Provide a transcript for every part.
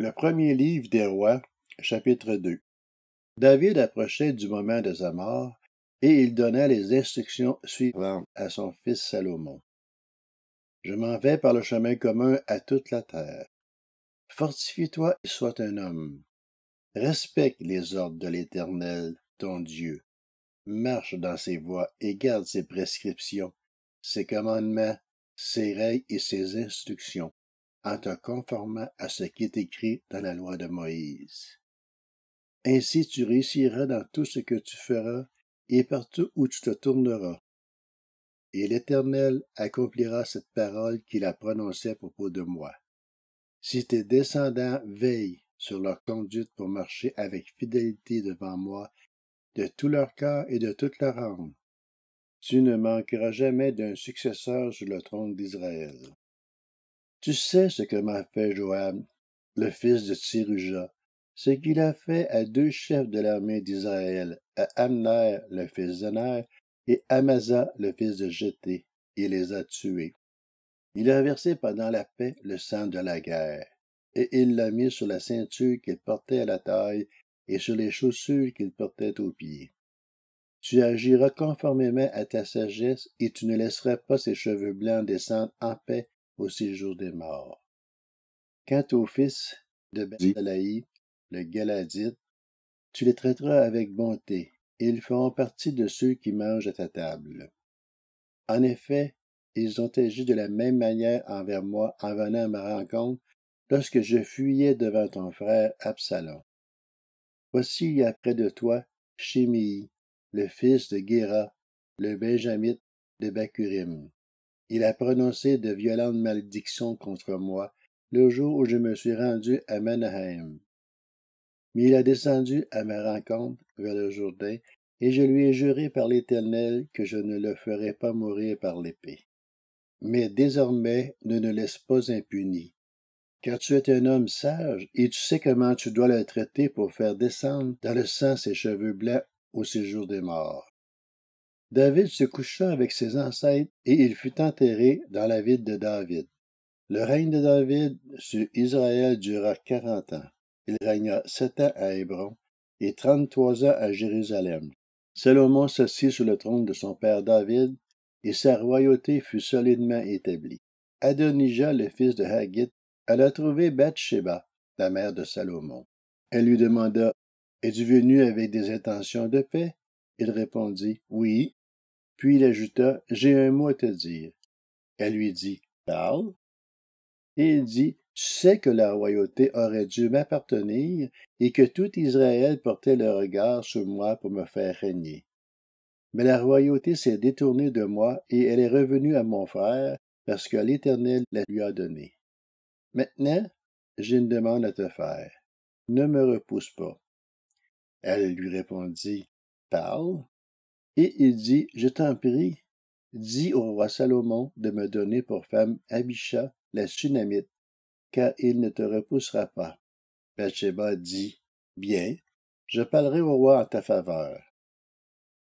Le premier livre des rois, chapitre 2 David approchait du moment de sa mort, et il donna les instructions suivantes à son fils Salomon. Je m'en vais par le chemin commun à toute la terre. Fortifie-toi et sois un homme. Respecte les ordres de l'Éternel, ton Dieu. Marche dans ses voies et garde ses prescriptions, ses commandements, ses règles et ses instructions en te conformant à ce qui est écrit dans la loi de Moïse. Ainsi tu réussiras dans tout ce que tu feras et partout où tu te tourneras. Et l'Éternel accomplira cette parole qu'il a prononcée à propos de moi. Si tes descendants veillent sur leur conduite pour marcher avec fidélité devant moi, de tout leur cœur et de toute leur âme, tu ne manqueras jamais d'un successeur sur le trône d'Israël. Tu sais ce que m'a fait Joab, le fils de Tiruja, ce qu'il a fait à deux chefs de l'armée d'Israël, à Amner, le fils d'Aner, et Amasa, le fils de Jéthée, et les a tués. Il a versé pendant la paix le sang de la guerre, et il l'a mis sur la ceinture qu'il portait à la taille et sur les chaussures qu'il portait aux pieds. Tu agiras conformément à ta sagesse, et tu ne laisseras pas ses cheveux blancs descendre en paix au séjour des morts. Quant au fils de Bethsalaï, le Galadite, tu les traiteras avec bonté, et ils feront partie de ceux qui mangent à ta table. En effet, ils ont agi de la même manière envers moi en venant à ma rencontre lorsque je fuyais devant ton frère Absalom. Voici il près de toi Shimei, le fils de Gera, le Benjamite de Bakurim, il a prononcé de violentes malédictions contre moi le jour où je me suis rendu à Manahem. Mais il a descendu à ma rencontre vers le Jourdain, et je lui ai juré par l'Éternel que je ne le ferai pas mourir par l'épée. Mais désormais ne le laisse pas impuni, car tu es un homme sage, et tu sais comment tu dois le traiter pour faire descendre dans le sang ses cheveux blancs au séjour des morts. David se coucha avec ses ancêtres et il fut enterré dans la ville de David. Le règne de David sur Israël dura quarante ans. Il régna sept ans à Hébron et trente-trois ans à Jérusalem. Salomon s'assit sur le trône de son père David, et sa royauté fut solidement établie. Adonijah, le fils de Haggith, alla trouver Bathsheba, la mère de Salomon. Elle lui demanda Es-tu venu avec des intentions de paix Il répondit Oui, puis il ajouta J'ai un mot à te dire. Elle lui dit Parle. Et il dit Tu sais que la royauté aurait dû m'appartenir et que tout Israël portait le regard sur moi pour me faire régner. Mais la royauté s'est détournée de moi et elle est revenue à mon frère parce que l'Éternel la lui a donnée. Maintenant, j'ai une demande à te faire. Ne me repousse pas. Elle lui répondit Parle. Et il dit, Je t'en prie, dis au roi Salomon de me donner pour femme Abisha, la Sunamite, car il ne te repoussera pas. Bathsheba dit, Bien, je parlerai au roi en ta faveur.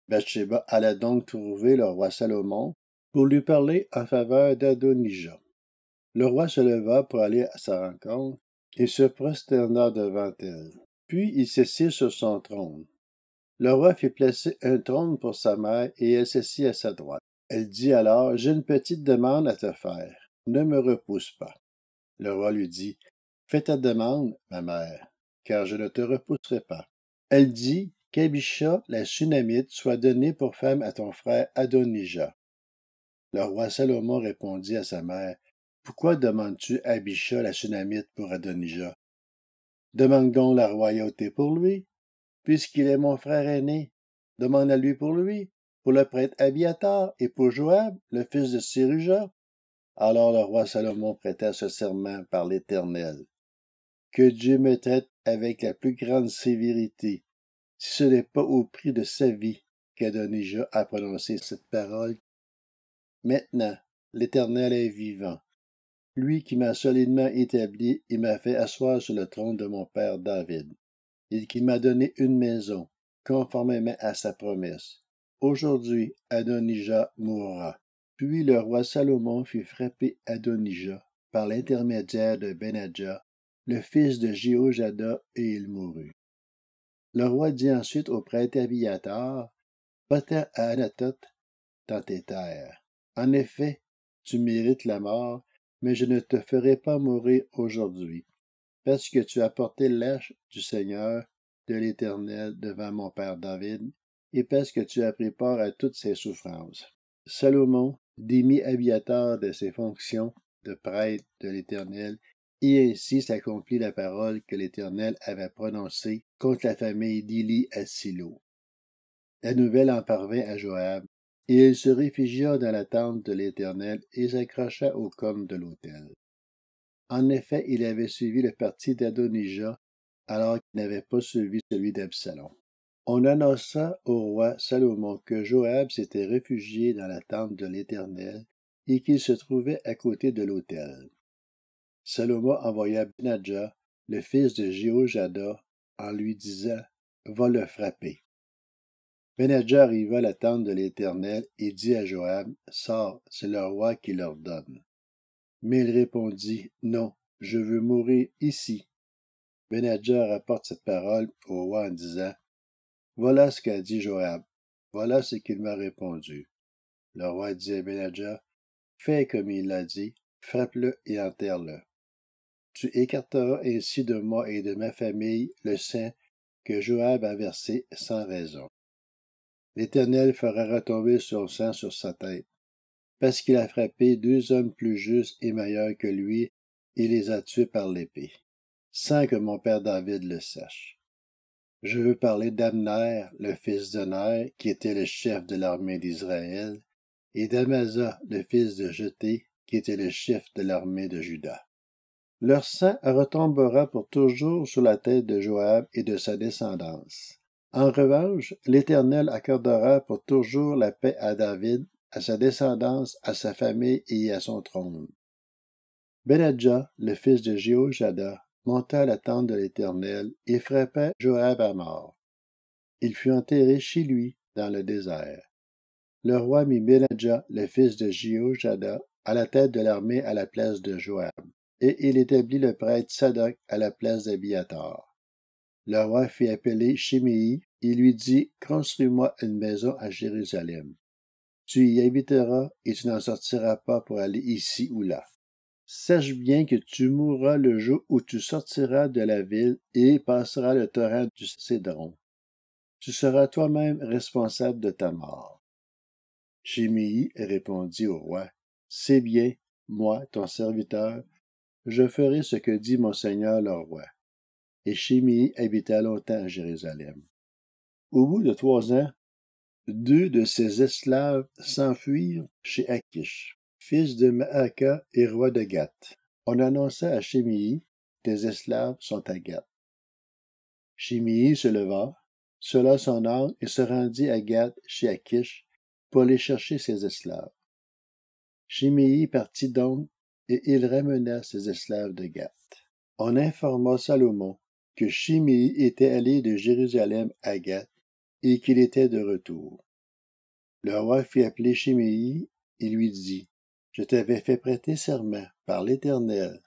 Bathsheba alla donc trouver le roi Salomon pour lui parler en faveur d'Adonija. Le roi se leva pour aller à sa rencontre et se prosterna devant elle. Puis il s'assit sur son trône. Le roi fit placer un trône pour sa mère et elle s'assit à sa droite. Elle dit alors, J'ai une petite demande à te faire. Ne me repousse pas. Le roi lui dit, Fais ta demande, ma mère, car je ne te repousserai pas. Elle dit, Qu'Abisha, la Sunamite, soit donnée pour femme à ton frère Adonijah. » Le roi Salomon répondit à sa mère, Pourquoi demandes-tu Abisha, la Sunamite, pour Adonija? Demande donc la royauté pour lui, puisqu'il est mon frère aîné. Demande-lui pour lui, pour le prêtre Abiatar et pour Joab, le fils de Siruja. Alors le roi Salomon prêta ce serment par l'Éternel. Que Dieu me traite avec la plus grande sévérité, si ce n'est pas au prix de sa vie qu'Adonija a prononcé cette parole. Maintenant, l'Éternel est vivant, lui qui m'a solidement établi et m'a fait asseoir sur le trône de mon père David et qui m'a donné une maison, conformément à sa promesse. Aujourd'hui, Adonijah mourra. Puis le roi Salomon fit frapper Adonijah par l'intermédiaire de Benadja, le fils de Jéhojada, et il mourut. Le roi dit ensuite au prêtre Aviatar, « Pater à Anatot, dans tes terres. En effet, tu mérites la mort, mais je ne te ferai pas mourir aujourd'hui parce que tu as porté l'âge du Seigneur, de l'Éternel, devant mon père David, et parce que tu as pris part à toutes ses souffrances. Salomon, démit habitateur de ses fonctions de prêtre de l'Éternel, et ainsi s'accomplit la parole que l'Éternel avait prononcée contre la famille d'Ili à Silo. La nouvelle en parvint à Joab, et il se réfugia dans la tente de l'Éternel et s'accrocha au cornes de l'autel. En effet, il avait suivi le parti d'Adonija, alors qu'il n'avait pas suivi celui d'Absalom. On annonça au roi Salomon que Joab s'était réfugié dans la tente de l'Éternel et qu'il se trouvait à côté de l'autel. Salomon envoya Benadja, le fils de Jéhojada, en lui disant Va le frapper. Benadja arriva à la tente de l'Éternel et dit à Joab Sors, c'est le roi qui l'ordonne. Mais il répondit, Non, je veux mourir ici. Benadja rapporte cette parole au roi en disant, Voilà ce qu'a dit Joab, voilà ce qu'il m'a répondu. Le roi dit à Benadja, Fais comme il l'a dit, frappe-le et enterre-le. Tu écarteras ainsi de moi et de ma famille le sang que Joab a versé sans raison. L'Éternel fera retomber son sang sur sa tête, parce qu'il a frappé deux hommes plus justes et meilleurs que lui, et les a tués par l'épée, sans que mon père David le sache. Je veux parler d'Amner, le fils de d'Oner, qui était le chef de l'armée d'Israël, et d'Amasa, le fils de Jeté, qui était le chef de l'armée de Juda. Leur sang retombera pour toujours sur la tête de Joab et de sa descendance. En revanche, l'Éternel accordera pour toujours la paix à David à sa descendance, à sa famille et à son trône. Benadja, le fils de Jéhojada, monta à la tente de l'Éternel et frappa Joab à mort. Il fut enterré chez lui dans le désert. Le roi mit Benadja, le fils de Jéhojada, à la tête de l'armée à la place de Joab, et il établit le prêtre Sadoc à la place d'Abiatar. Le roi fit appeler Shimei et lui dit Construis-moi une maison à Jérusalem. Tu y habiteras et tu n'en sortiras pas pour aller ici ou là. Sache bien que tu mourras le jour où tu sortiras de la ville et passeras le torrent du Cédron. Tu seras toi-même responsable de ta mort. Chiméi répondit au roi, C'est bien, moi, ton serviteur, je ferai ce que dit mon Seigneur le roi. Et Chiméi habita longtemps à Jérusalem. Au bout de trois ans, deux de ses esclaves s'enfuirent chez Akish, fils de Maaka et roi de Gath. On annonça à Shimei, tes esclaves sont à Gath. se leva, cela son et se rendit à Gath chez Akish pour aller chercher ses esclaves. Shimei partit donc et il ramena ses esclaves de Gath. On informa Salomon que Shimei était allé de Jérusalem à Gath et qu'il était de retour. Le roi fit appeler Shimei et lui dit, Je t'avais fait prêter serment par l'Éternel,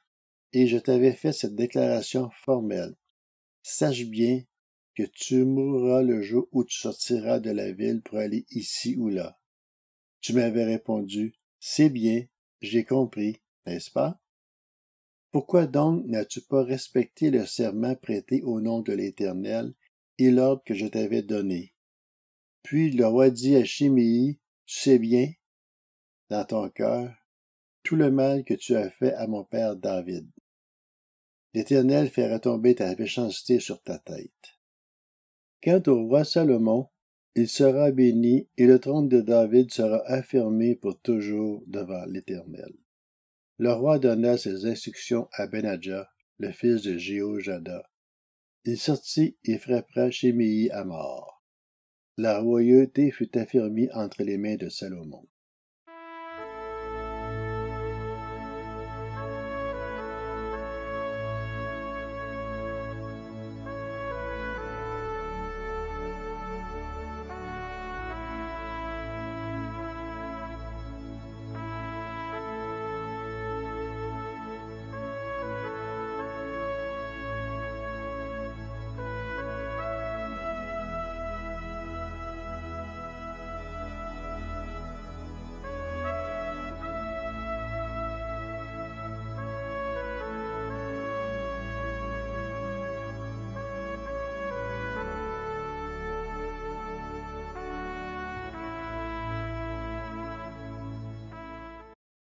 et je t'avais fait cette déclaration formelle. Sache bien que tu mourras le jour où tu sortiras de la ville pour aller ici ou là. Tu m'avais répondu, C'est bien, j'ai compris, n'est-ce pas? Pourquoi donc n'as-tu pas respecté le serment prêté au nom de l'Éternel et l'ordre que je t'avais donné? Puis le roi dit à Chiméi, tu sais bien, dans ton cœur, tout le mal que tu as fait à mon père David. L'Éternel fera tomber ta méchanceté sur ta tête. Quant au roi Salomon, il sera béni et le trône de David sera affirmé pour toujours devant l'Éternel. Le roi donna ses instructions à Benadja, le fils de Jéhojada. Il sortit et frappa Chiméi à mort la royauté fut affirmée entre les mains de Salomon.